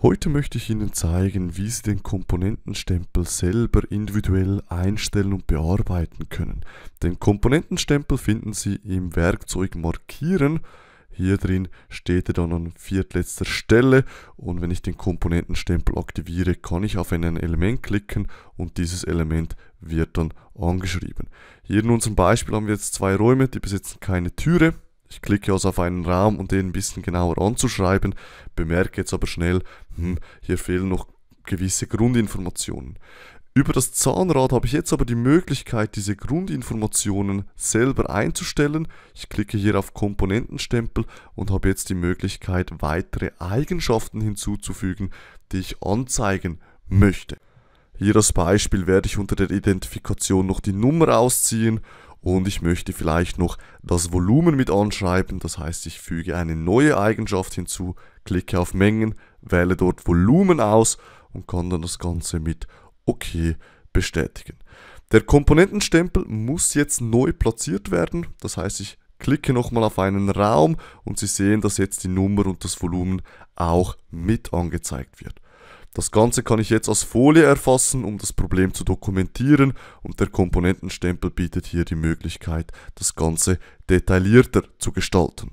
Heute möchte ich Ihnen zeigen, wie Sie den Komponentenstempel selber individuell einstellen und bearbeiten können. Den Komponentenstempel finden Sie im Werkzeug Markieren. Hier drin steht er dann an viertletzter Stelle und wenn ich den Komponentenstempel aktiviere, kann ich auf ein Element klicken und dieses Element wird dann angeschrieben. Hier in unserem Beispiel haben wir jetzt zwei Räume, die besitzen keine Türe. Ich klicke also auf einen Raum, um den ein bisschen genauer anzuschreiben, bemerke jetzt aber schnell, hm, hier fehlen noch gewisse Grundinformationen. Über das Zahnrad habe ich jetzt aber die Möglichkeit, diese Grundinformationen selber einzustellen. Ich klicke hier auf Komponentenstempel und habe jetzt die Möglichkeit, weitere Eigenschaften hinzuzufügen, die ich anzeigen möchte. Hier als Beispiel werde ich unter der Identifikation noch die Nummer ausziehen und ich möchte vielleicht noch das Volumen mit anschreiben. Das heißt, ich füge eine neue Eigenschaft hinzu, klicke auf Mengen, wähle dort Volumen aus und kann dann das Ganze mit OK bestätigen. Der Komponentenstempel muss jetzt neu platziert werden. Das heißt, ich klicke nochmal auf einen Raum und Sie sehen, dass jetzt die Nummer und das Volumen auch mit angezeigt wird. Das Ganze kann ich jetzt als Folie erfassen, um das Problem zu dokumentieren und der Komponentenstempel bietet hier die Möglichkeit, das Ganze detaillierter zu gestalten.